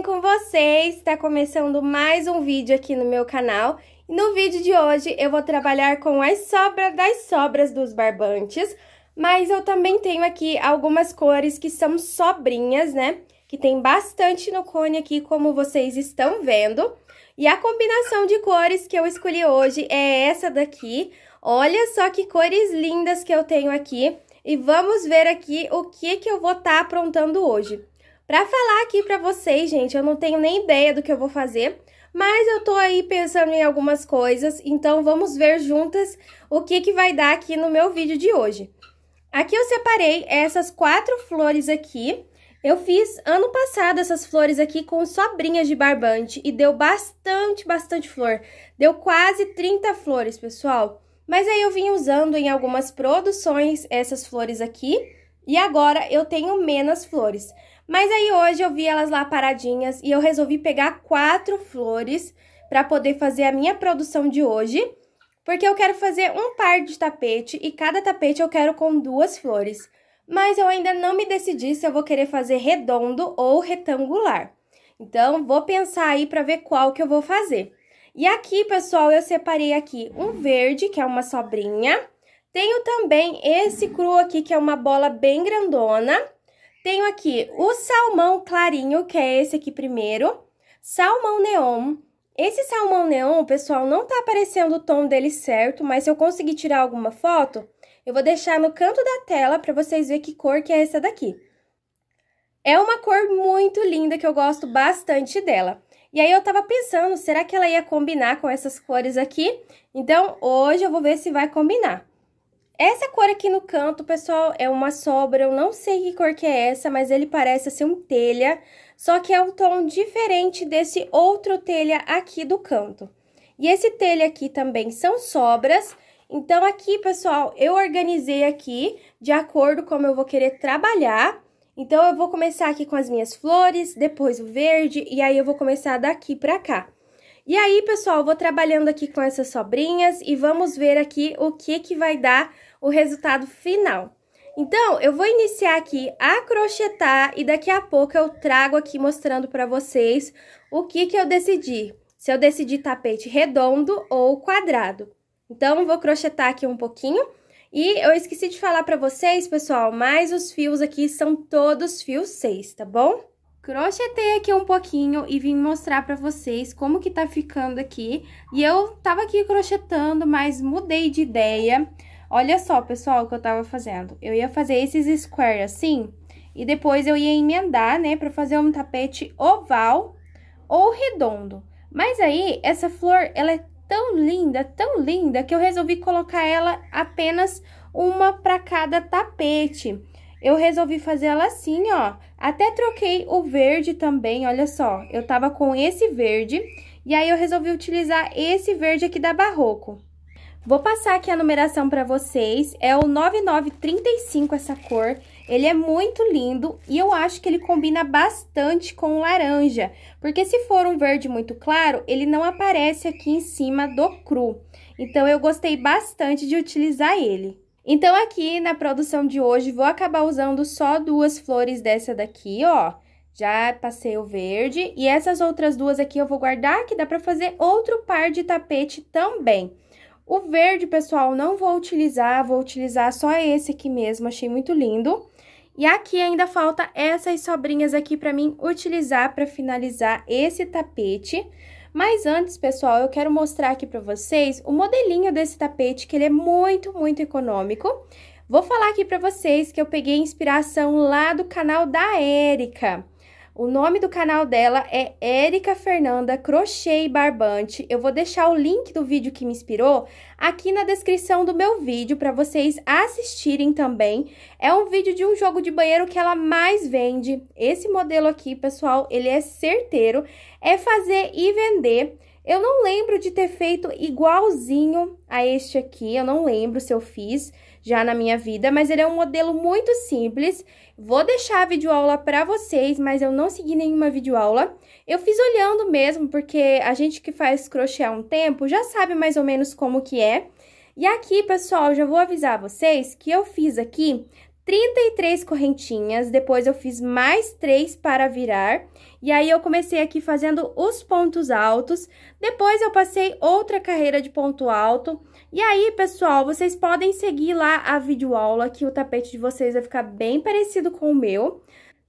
bem com vocês? Está começando mais um vídeo aqui no meu canal. E no vídeo de hoje eu vou trabalhar com as sobras das sobras dos barbantes, mas eu também tenho aqui algumas cores que são sobrinhas, né? Que tem bastante no cone aqui, como vocês estão vendo. E a combinação de cores que eu escolhi hoje é essa daqui. Olha só que cores lindas que eu tenho aqui. E vamos ver aqui o que, que eu vou estar tá aprontando hoje. Para falar aqui para vocês, gente, eu não tenho nem ideia do que eu vou fazer, mas eu tô aí pensando em algumas coisas, então vamos ver juntas o que que vai dar aqui no meu vídeo de hoje. Aqui eu separei essas quatro flores aqui. Eu fiz ano passado essas flores aqui com sobrinhas de barbante e deu bastante, bastante flor. Deu quase 30 flores, pessoal. Mas aí eu vim usando em algumas produções essas flores aqui e agora eu tenho menos flores. Mas aí hoje eu vi elas lá paradinhas e eu resolvi pegar quatro flores para poder fazer a minha produção de hoje, porque eu quero fazer um par de tapete e cada tapete eu quero com duas flores. Mas eu ainda não me decidi se eu vou querer fazer redondo ou retangular. Então, vou pensar aí para ver qual que eu vou fazer. E aqui, pessoal, eu separei aqui um verde, que é uma sobrinha. Tenho também esse cru aqui, que é uma bola bem grandona. Tenho aqui o salmão clarinho, que é esse aqui primeiro. Salmão neon. Esse salmão neon, pessoal, não tá aparecendo o tom dele certo, mas se eu conseguir tirar alguma foto, eu vou deixar no canto da tela para vocês verem que cor que é essa daqui. É uma cor muito linda que eu gosto bastante dela. E aí eu tava pensando, será que ela ia combinar com essas cores aqui? Então, hoje eu vou ver se vai combinar. Essa cor aqui no canto, pessoal, é uma sobra, eu não sei que cor que é essa, mas ele parece ser um telha, só que é um tom diferente desse outro telha aqui do canto. E esse telha aqui também são sobras, então aqui, pessoal, eu organizei aqui de acordo como eu vou querer trabalhar. Então, eu vou começar aqui com as minhas flores, depois o verde, e aí eu vou começar daqui pra cá. E aí, pessoal, vou trabalhando aqui com essas sobrinhas e vamos ver aqui o que que vai dar o resultado final. Então, eu vou iniciar aqui a crochetar e daqui a pouco eu trago aqui mostrando para vocês o que que eu decidi. Se eu decidi tapete redondo ou quadrado. Então, vou crochetar aqui um pouquinho. E eu esqueci de falar para vocês, pessoal, mas os fios aqui são todos fios 6, tá bom? Crochetei aqui um pouquinho e vim mostrar para vocês como que tá ficando aqui. E eu tava aqui crochetando, mas mudei de ideia. Olha só, pessoal, o que eu tava fazendo. Eu ia fazer esses square assim, e depois eu ia emendar, né, pra fazer um tapete oval ou redondo. Mas aí, essa flor, ela é tão linda, tão linda, que eu resolvi colocar ela apenas uma pra cada tapete. Eu resolvi fazer ela assim, ó. Até troquei o verde também, olha só. Eu tava com esse verde, e aí eu resolvi utilizar esse verde aqui da Barroco. Vou passar aqui a numeração para vocês, é o 9935 essa cor, ele é muito lindo e eu acho que ele combina bastante com laranja, porque se for um verde muito claro, ele não aparece aqui em cima do cru. Então, eu gostei bastante de utilizar ele. Então, aqui na produção de hoje, vou acabar usando só duas flores dessa daqui, ó. Já passei o verde e essas outras duas aqui eu vou guardar, que dá para fazer outro par de tapete também. O verde, pessoal, não vou utilizar, vou utilizar só esse aqui mesmo, achei muito lindo. E aqui ainda falta essas sobrinhas aqui para mim utilizar para finalizar esse tapete. Mas antes, pessoal, eu quero mostrar aqui para vocês o modelinho desse tapete, que ele é muito, muito econômico. Vou falar aqui para vocês que eu peguei inspiração lá do canal da Érica. O nome do canal dela é Érica Fernanda Crochê e Barbante. Eu vou deixar o link do vídeo que me inspirou aqui na descrição do meu vídeo para vocês assistirem também. É um vídeo de um jogo de banheiro que ela mais vende. Esse modelo aqui, pessoal, ele é certeiro, é fazer e vender. Eu não lembro de ter feito igualzinho a este aqui, eu não lembro se eu fiz já na minha vida, mas ele é um modelo muito simples. Vou deixar a videoaula para vocês, mas eu não segui nenhuma videoaula. Eu fiz olhando mesmo, porque a gente que faz crochê há um tempo já sabe mais ou menos como que é. E aqui, pessoal, já vou avisar vocês que eu fiz aqui 33 correntinhas, depois eu fiz mais três para virar, e aí eu comecei aqui fazendo os pontos altos, depois eu passei outra carreira de ponto alto, e aí, pessoal, vocês podem seguir lá a videoaula, que o tapete de vocês vai ficar bem parecido com o meu,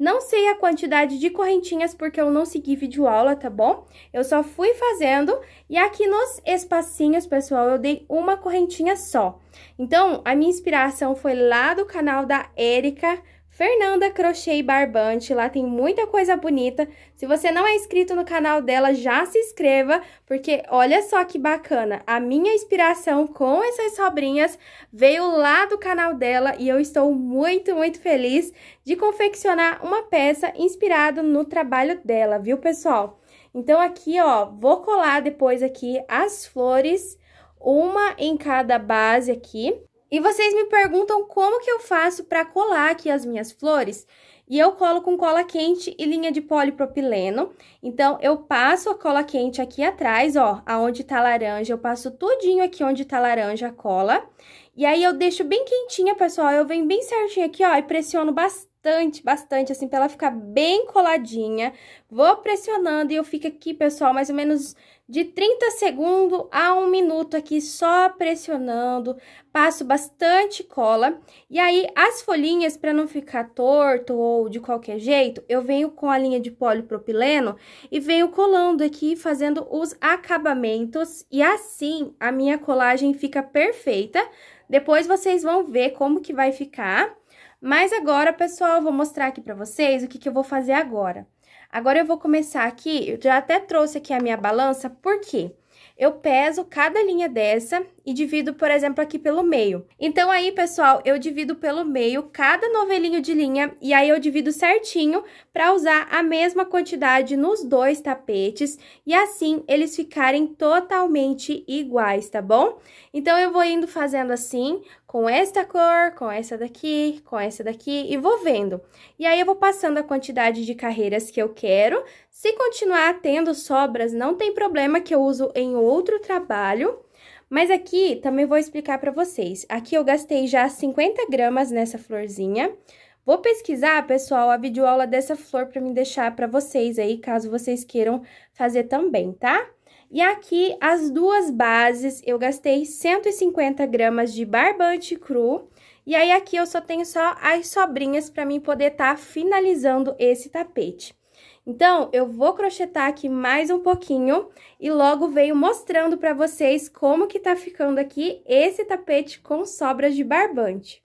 não sei a quantidade de correntinhas porque eu não segui vídeo aula, tá bom? Eu só fui fazendo e aqui nos espacinhos, pessoal, eu dei uma correntinha só. Então, a minha inspiração foi lá do canal da Érica Fernanda Crochê e Barbante. Lá tem muita coisa bonita. Se você não é inscrito no canal dela, já se inscreva, porque olha só que bacana. A minha inspiração com essas sobrinhas veio lá do canal dela e eu estou muito, muito feliz de confeccionar uma peça inspirada no trabalho dela, viu, pessoal? Então, aqui, ó, vou colar depois aqui as flores, uma em cada base aqui. E vocês me perguntam como que eu faço para colar aqui as minhas flores? E eu colo com cola quente e linha de polipropileno. Então, eu passo a cola quente aqui atrás, ó, aonde tá laranja, eu passo tudinho aqui onde tá laranja a cola. E aí, eu deixo bem quentinha, pessoal, eu venho bem certinho aqui, ó, e pressiono bastante, bastante, assim, pra ela ficar bem coladinha. Vou pressionando e eu fico aqui, pessoal, mais ou menos de 30 segundos a 1 minuto aqui só pressionando, passo bastante cola. E aí, as folhinhas, para não ficar torto ou de qualquer jeito, eu venho com a linha de polipropileno e venho colando aqui, fazendo os acabamentos. E assim, a minha colagem fica perfeita. Depois, vocês vão ver como que vai ficar. Mas agora, pessoal, vou mostrar aqui para vocês o que, que eu vou fazer agora. Agora eu vou começar aqui, eu já até trouxe aqui a minha balança, por quê? Eu peso cada linha dessa e divido, por exemplo, aqui pelo meio. Então, aí, pessoal, eu divido pelo meio cada novelinho de linha e aí eu divido certinho para usar a mesma quantidade nos dois tapetes e assim eles ficarem totalmente iguais, tá bom? Então, eu vou indo fazendo assim, com esta cor, com essa daqui, com essa daqui e vou vendo. E aí eu vou passando a quantidade de carreiras que eu quero. Se continuar tendo sobras, não tem problema que eu uso em outro trabalho. Mas aqui também vou explicar para vocês. Aqui eu gastei já 50 gramas nessa florzinha. Vou pesquisar, pessoal, a videoaula dessa flor para me deixar para vocês aí, caso vocês queiram fazer também, tá? Tá? E aqui, as duas bases, eu gastei 150 gramas de barbante cru. E aí, aqui eu só tenho só as sobrinhas para mim poder estar tá finalizando esse tapete. Então, eu vou crochetar aqui mais um pouquinho e logo venho mostrando para vocês como que tá ficando aqui esse tapete com sobras de barbante.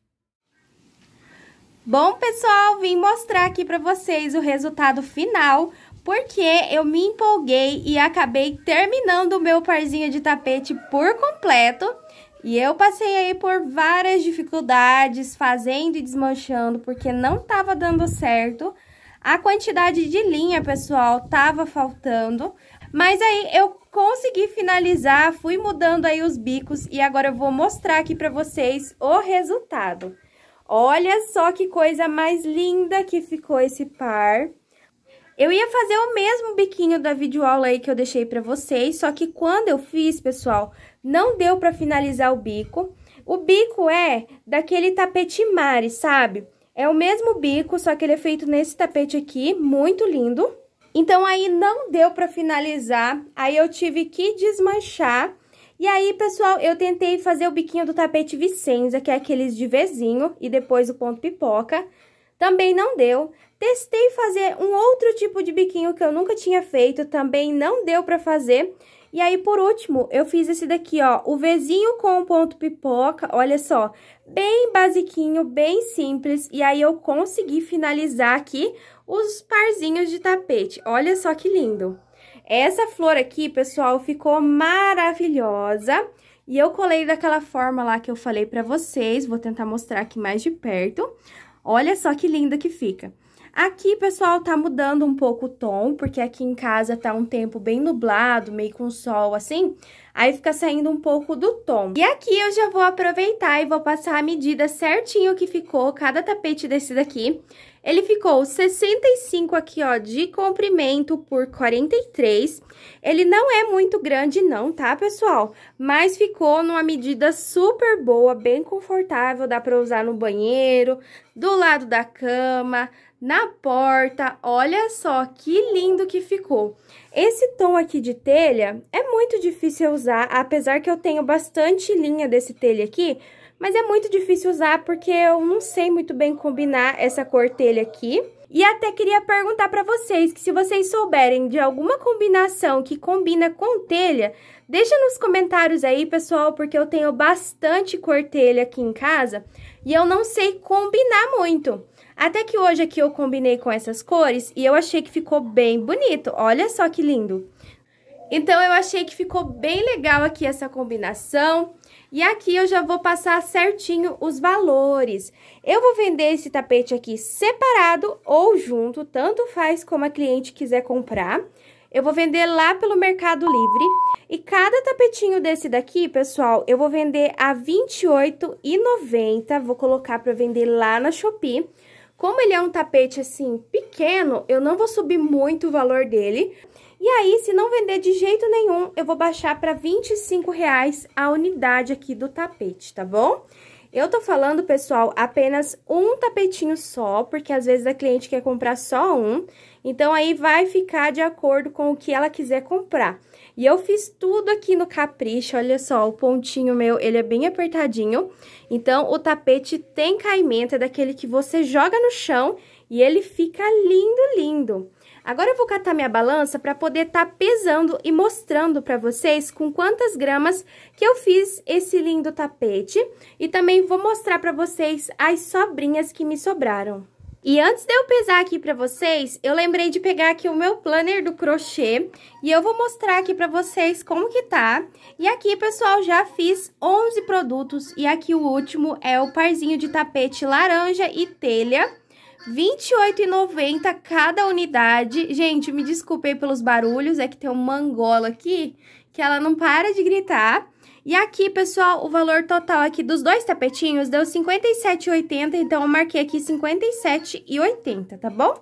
Bom, pessoal, vim mostrar aqui para vocês o resultado final porque eu me empolguei e acabei terminando o meu parzinho de tapete por completo. E eu passei aí por várias dificuldades fazendo e desmanchando porque não estava dando certo. A quantidade de linha, pessoal, estava faltando. Mas aí eu consegui finalizar, fui mudando aí os bicos e agora eu vou mostrar aqui para vocês o resultado. Olha só que coisa mais linda que ficou esse par. Eu ia fazer o mesmo biquinho da videoaula aí que eu deixei pra vocês, só que quando eu fiz, pessoal, não deu pra finalizar o bico. O bico é daquele tapete mare, sabe? É o mesmo bico, só que ele é feito nesse tapete aqui, muito lindo. Então, aí não deu pra finalizar, aí eu tive que desmanchar. E aí, pessoal, eu tentei fazer o biquinho do tapete Vicenza, que é aqueles de vezinho, e depois o ponto pipoca. Também não deu. Testei fazer um outro tipo de biquinho que eu nunca tinha feito, também não deu pra fazer. E aí, por último, eu fiz esse daqui, ó, o Vzinho com o ponto pipoca, olha só, bem basiquinho, bem simples. E aí, eu consegui finalizar aqui os parzinhos de tapete, olha só que lindo. Essa flor aqui, pessoal, ficou maravilhosa. E eu colei daquela forma lá que eu falei pra vocês, vou tentar mostrar aqui mais de perto. Olha só que linda que fica. Aqui, pessoal, tá mudando um pouco o tom, porque aqui em casa tá um tempo bem nublado, meio com sol assim, aí fica saindo um pouco do tom. E aqui eu já vou aproveitar e vou passar a medida certinho que ficou cada tapete desse daqui. Ele ficou 65 aqui, ó, de comprimento por 43. Ele não é muito grande não, tá, pessoal? Mas ficou numa medida super boa, bem confortável, dá pra usar no banheiro, do lado da cama, na porta. Olha só que lindo que ficou. Esse tom aqui de telha é muito difícil usar, apesar que eu tenho bastante linha desse telha aqui, mas é muito difícil usar porque eu não sei muito bem combinar essa cortelha aqui. E até queria perguntar para vocês que se vocês souberem de alguma combinação que combina com telha, deixa nos comentários aí, pessoal, porque eu tenho bastante cortelha aqui em casa e eu não sei combinar muito. Até que hoje aqui eu combinei com essas cores e eu achei que ficou bem bonito. Olha só que lindo. Então, eu achei que ficou bem legal aqui essa combinação. E aqui eu já vou passar certinho os valores. Eu vou vender esse tapete aqui separado ou junto, tanto faz como a cliente quiser comprar. Eu vou vender lá pelo Mercado Livre. E cada tapetinho desse daqui, pessoal, eu vou vender a R$ 28,90. Vou colocar para vender lá na Shopee. Como ele é um tapete, assim, pequeno, eu não vou subir muito o valor dele. E aí, se não vender de jeito nenhum, eu vou baixar para 25 reais a unidade aqui do tapete, tá bom? Eu tô falando, pessoal, apenas um tapetinho só, porque às vezes a cliente quer comprar só um, então aí vai ficar de acordo com o que ela quiser comprar. E eu fiz tudo aqui no capricho, olha só, o pontinho meu, ele é bem apertadinho, então o tapete tem caimento, é daquele que você joga no chão e ele fica lindo, lindo. Agora eu vou catar minha balança para poder estar tá pesando e mostrando para vocês com quantas gramas que eu fiz esse lindo tapete. E também vou mostrar para vocês as sobrinhas que me sobraram. E antes de eu pesar aqui para vocês, eu lembrei de pegar aqui o meu planner do crochê e eu vou mostrar aqui para vocês como que tá. E aqui, pessoal, já fiz 11 produtos e aqui o último é o parzinho de tapete laranja e telha 28,90 cada unidade. Gente, me desculpei pelos barulhos, é que tem uma mangola aqui que ela não para de gritar. E aqui, pessoal, o valor total aqui dos dois tapetinhos deu 57,80, então eu marquei aqui 57,80, tá bom?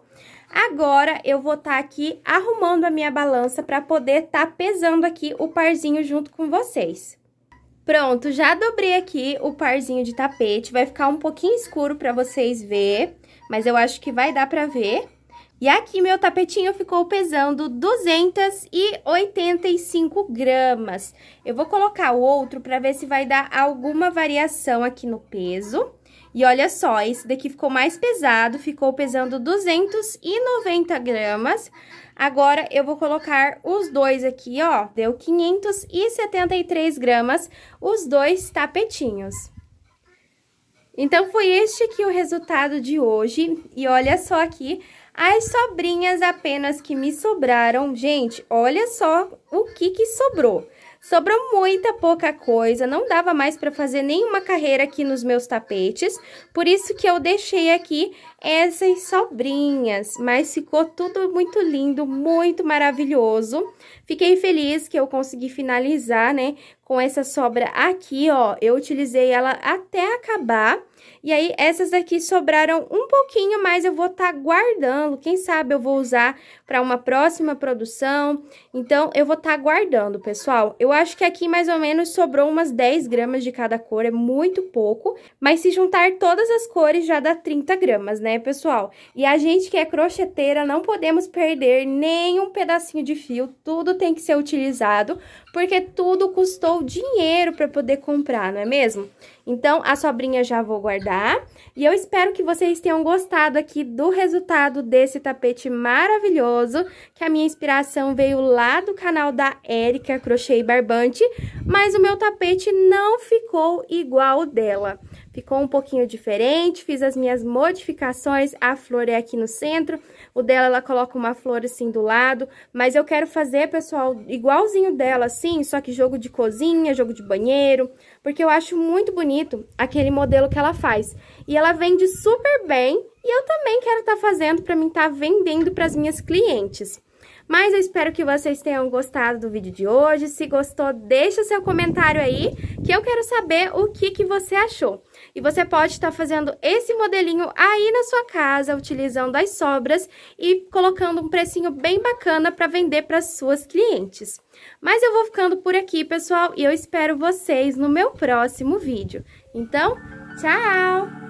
Agora, eu vou estar tá aqui arrumando a minha balança para poder estar tá pesando aqui o parzinho junto com vocês. Pronto, já dobrei aqui o parzinho de tapete, vai ficar um pouquinho escuro para vocês verem mas eu acho que vai dar pra ver. E aqui meu tapetinho ficou pesando 285 gramas. Eu vou colocar o outro pra ver se vai dar alguma variação aqui no peso. E olha só, esse daqui ficou mais pesado, ficou pesando 290 gramas. Agora, eu vou colocar os dois aqui, ó, deu 573 gramas, os dois tapetinhos. Então, foi este que o resultado de hoje. E olha só aqui, as sobrinhas apenas que me sobraram. Gente, olha só o que que sobrou. Sobrou muita pouca coisa, não dava mais para fazer nenhuma carreira aqui nos meus tapetes, por isso que eu deixei aqui essas sobrinhas, mas ficou tudo muito lindo, muito maravilhoso. Fiquei feliz que eu consegui finalizar, né, com essa sobra aqui, ó, eu utilizei ela até acabar e aí, essas daqui sobraram um pouquinho, mas eu vou estar tá guardando. Quem sabe eu vou usar para uma próxima produção. Então, eu vou estar tá guardando, pessoal. Eu acho que aqui, mais ou menos, sobrou umas 10 gramas de cada cor. É muito pouco. Mas se juntar todas as cores, já dá 30 gramas, né, pessoal? E a gente que é crocheteira, não podemos perder nenhum pedacinho de fio. Tudo tem que ser utilizado, porque tudo custou dinheiro para poder comprar, não é mesmo? Então, a sobrinha já vou guardar tá? E eu espero que vocês tenham gostado aqui do resultado desse tapete maravilhoso, que a minha inspiração veio lá do canal da Érica Crochê e Barbante, mas o meu tapete não ficou igual o dela. Ficou um pouquinho diferente, fiz as minhas modificações, a flor é aqui no centro, o dela ela coloca uma flor assim do lado, mas eu quero fazer, pessoal, igualzinho dela assim, só que jogo de cozinha, jogo de banheiro, porque eu acho muito bonito aquele modelo que ela faz. E ela vende super bem e eu também quero estar tá fazendo para mim estar tá vendendo para as minhas clientes. Mas eu espero que vocês tenham gostado do vídeo de hoje. Se gostou, deixa seu comentário aí, que eu quero saber o que, que você achou. E você pode estar tá fazendo esse modelinho aí na sua casa, utilizando as sobras e colocando um precinho bem bacana para vender para suas clientes. Mas eu vou ficando por aqui, pessoal, e eu espero vocês no meu próximo vídeo. Então, tchau!